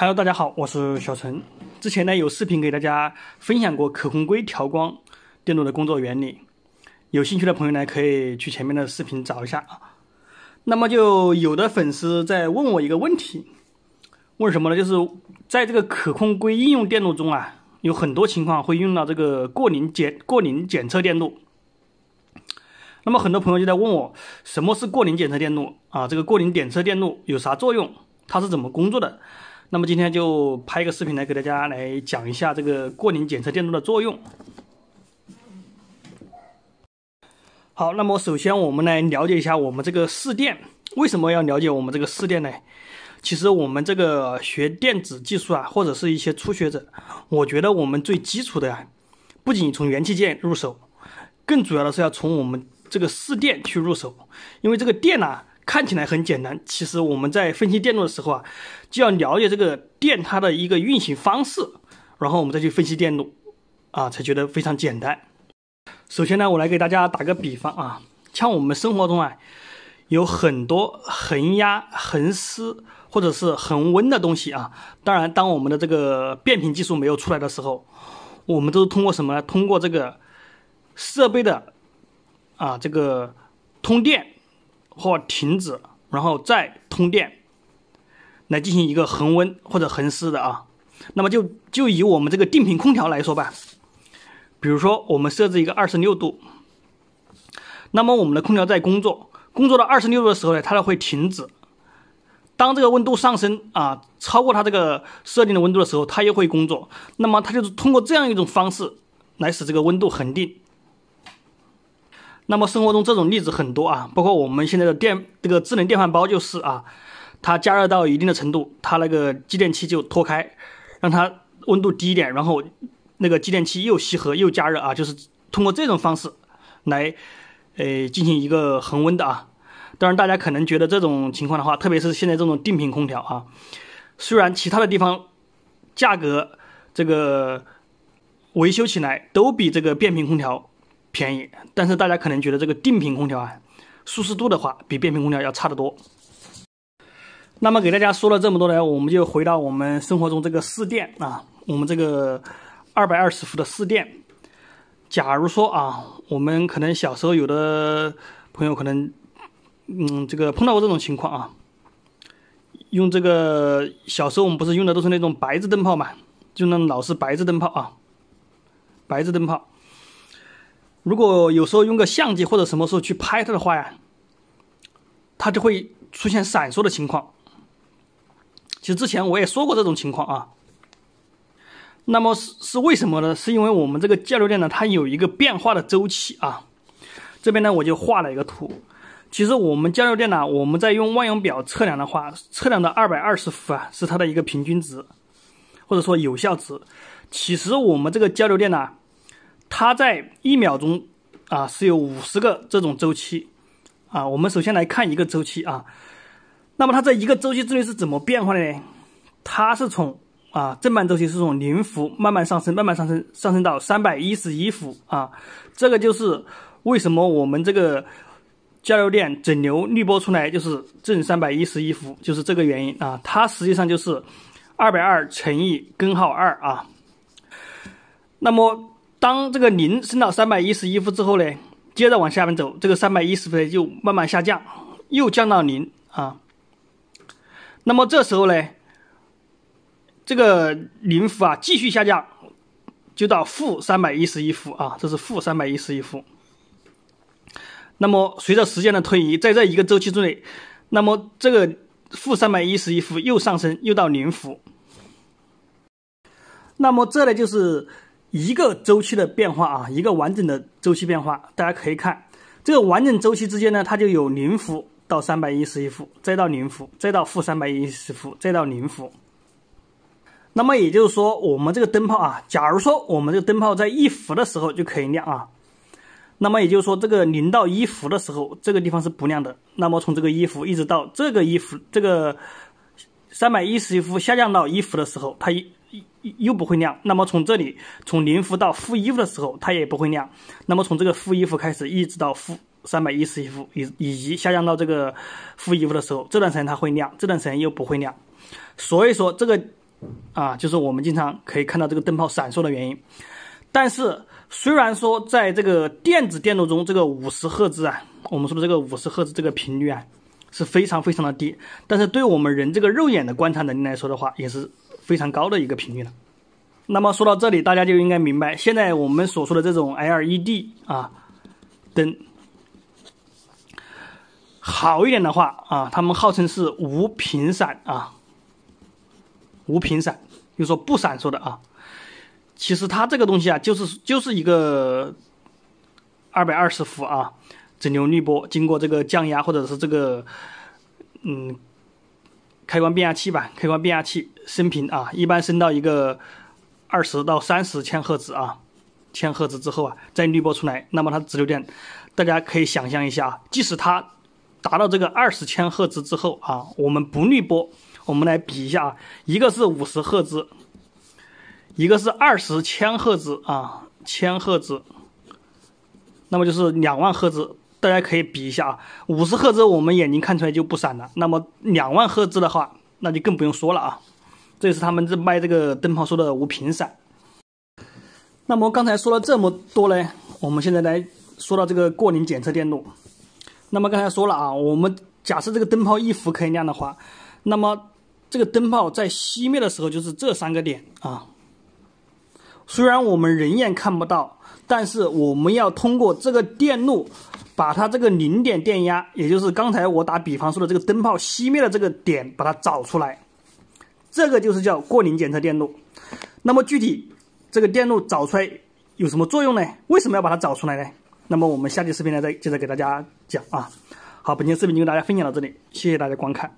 Hello，大家好，我是小陈。之前呢有视频给大家分享过可控硅调光电路的工作原理，有兴趣的朋友呢可以去前面的视频找一下啊。那么就有的粉丝在问我一个问题，问什么呢？就是在这个可控硅应用电路中啊，有很多情况会用到这个过零检过零检测电路。那么很多朋友就在问我，什么是过零检测电路啊？这个过零检测电路有啥作用？它是怎么工作的？那么今天就拍一个视频来给大家来讲一下这个过年检测电路的作用。好，那么首先我们来了解一下我们这个试电，为什么要了解我们这个试电呢？其实我们这个学电子技术啊，或者是一些初学者，我觉得我们最基础的啊，不仅从元器件入手，更主要的是要从我们这个试电去入手，因为这个电呢。看起来很简单，其实我们在分析电路的时候啊，就要了解这个电它的一个运行方式，然后我们再去分析电路啊，才觉得非常简单。首先呢，我来给大家打个比方啊，像我们生活中啊，有很多恒压、恒湿或者是恒温的东西啊。当然，当我们的这个变频技术没有出来的时候，我们都是通过什么呢？通过这个设备的啊，这个通电。或停止，然后再通电，来进行一个恒温或者恒湿的啊。那么就就以我们这个定频空调来说吧，比如说我们设置一个二十六度，那么我们的空调在工作，工作到二十六度的时候呢，它就会停止。当这个温度上升啊，超过它这个设定的温度的时候，它又会工作。那么它就是通过这样一种方式来使这个温度恒定。那么生活中这种例子很多啊，包括我们现在的电这个智能电饭煲就是啊，它加热到一定的程度，它那个继电器就脱开，让它温度低一点，然后那个继电器又吸合又加热啊，就是通过这种方式来，呃进行一个恒温的啊。当然大家可能觉得这种情况的话，特别是现在这种定频空调啊，虽然其他的地方价格这个维修起来都比这个变频空调。便宜，但是大家可能觉得这个定频空调啊，舒适度的话比变频空调要差得多。那么给大家说了这么多呢，我们就回到我们生活中这个试电啊，我们这个二百二十伏的试电。假如说啊，我们可能小时候有的朋友可能，嗯，这个碰到过这种情况啊，用这个小时候我们不是用的都是那种白炽灯泡嘛，就那老式白炽灯泡啊，白炽灯泡。如果有时候用个相机或者什么时候去拍它的话呀，它就会出现闪烁的情况。其实之前我也说过这种情况啊。那么是是为什么呢？是因为我们这个交流电呢，它有一个变化的周期啊。这边呢，我就画了一个图。其实我们交流电呢，我们在用万用表测量的话，测量的二百二十伏啊，是它的一个平均值或者说有效值。其实我们这个交流电呢。它在一秒钟啊是有五十个这种周期啊。我们首先来看一个周期啊。那么它这一个周期之内是怎么变化的呢？它是从啊正半周期是从零伏慢慢上升，慢慢上升，上升到三百一十一伏啊。这个就是为什么我们这个交流电整流滤波出来就是正三百一十一伏，就是这个原因啊。它实际上就是二百二乘以根号二啊。那么。当这个零升到三百一十一伏之后呢，接着往下面走，这个三百一十伏就慢慢下降，又降到零啊。那么这时候呢，这个零伏啊继续下降，就到负三百一十一伏啊，这是负三百一十一伏。那么随着时间的推移，在这一个周期之内，那么这个负三百一十一伏又上升，又到零伏。那么这呢就是。一个周期的变化啊，一个完整的周期变化，大家可以看这个完整周期之间呢，它就有零伏到三百一十一伏，再到零伏，再到负三百一十伏，再到零伏。那么也就是说，我们这个灯泡啊，假如说我们这个灯泡在一伏的时候就可以亮啊，那么也就是说，这个零到一伏的时候，这个地方是不亮的。那么从这个一伏一直到这个一伏，这个三百一十一伏下降到一伏的时候，它一。又不会亮，那么从这里从零伏到负一伏的时候，它也不会亮。那么从这个负一伏开始，一直到负三百一十一伏以以及下降到这个负一伏的时候，这段时间它会亮，这段时间又不会亮。所以说这个啊，就是我们经常可以看到这个灯泡闪烁的原因。但是虽然说在这个电子电路中，这个五十赫兹啊，我们说的这个五十赫兹这个频率啊，是非常非常的低，但是对我们人这个肉眼的观察能力来说的话，也是。非常高的一个频率了，那么说到这里，大家就应该明白，现在我们所说的这种 LED 啊灯，好一点的话啊，他们号称是无频闪啊，无频闪，就说不闪烁的啊。其实它这个东西啊，就是就是一个二百二十伏啊，整流滤波，经过这个降压或者是这个嗯。开关变压器吧，开关变压器升频啊，一般升到一个二十到三十千赫兹啊，千赫兹之后啊，再滤波出来。那么它直流电，大家可以想象一下，即使它达到这个二十千赫兹之后啊，我们不滤波，我们来比一下，啊，一个是五十赫兹，一个是二十千赫兹啊，千赫兹，那么就是两万赫兹。大家可以比一下啊，五十赫兹我们眼睛看出来就不闪了。那么两万赫兹的话，那就更不用说了啊。这是他们这卖这个灯泡说的无频闪。那么刚才说了这么多呢，我们现在来说到这个过零检测电路。那么刚才说了啊，我们假设这个灯泡一伏可以亮的话，那么这个灯泡在熄灭的时候就是这三个点啊。虽然我们人眼看不到，但是我们要通过这个电路。把它这个零点电压，也就是刚才我打比方说的这个灯泡熄灭的这个点，把它找出来，这个就是叫过零检测电路。那么具体这个电路找出来有什么作用呢？为什么要把它找出来呢？那么我们下期视频呢再接着给大家讲啊。好，本期视频就跟大家分享到这里，谢谢大家观看。